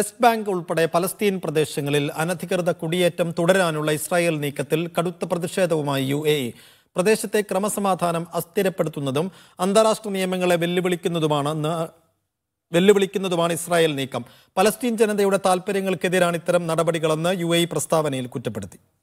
west bank ഉൾപ്പെടെ Palestine പ്രദേശങ്ങളിൽ അനധികൃത കുടിയേറ്റം തുടരാനുള്ള ഇസ്രായേൽ നീക്കത്തിൽ കടുത്ത പ്രതിഷേധവുമായി യു എ പ്രദേശത്തെ ക്രമസമാധാനം അസ്ഥിരപ്പെടുത്തുന്നതും അന്താരാഷ്ട്ര നിയമങ്ങളെ വെല്ലുവിളിക്കുന്നതുമാണ് വെല്ലുവിളിക്കുന്നതുമാണ് ഇസ്രായേൽ നീക്കം പലസ്തീൻ ജനതയുടെ താൽപ്പര്യങ്ങൾക്കെതിരാണ് ഇത്തരം നടപടികളെന്ന് യു പ്രസ്താവനയിൽ കുറ്റപ്പെടുത്തി